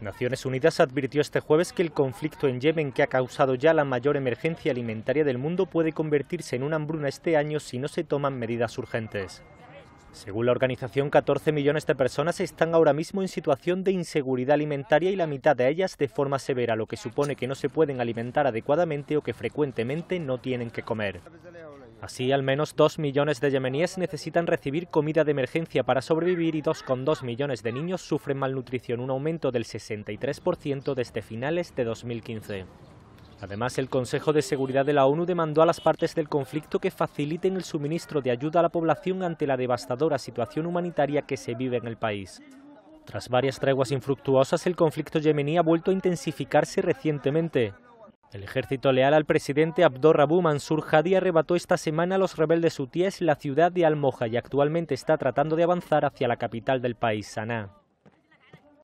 Naciones Unidas advirtió este jueves que el conflicto en Yemen, que ha causado ya la mayor emergencia alimentaria del mundo, puede convertirse en una hambruna este año si no se toman medidas urgentes. Según la organización, 14 millones de personas están ahora mismo en situación de inseguridad alimentaria y la mitad de ellas de forma severa, lo que supone que no se pueden alimentar adecuadamente o que frecuentemente no tienen que comer. Así, al menos 2 millones de yemeníes necesitan recibir comida de emergencia para sobrevivir y 2,2 millones de niños sufren malnutrición, un aumento del 63% desde finales de 2015. Además, el Consejo de Seguridad de la ONU demandó a las partes del conflicto que faciliten el suministro de ayuda a la población ante la devastadora situación humanitaria que se vive en el país. Tras varias treguas infructuosas, el conflicto yemení ha vuelto a intensificarse recientemente. El ejército leal al presidente Rabu Mansur Hadi arrebató esta semana a los rebeldes hutíes la ciudad de Almoja y actualmente está tratando de avanzar hacia la capital del país, Sanaa.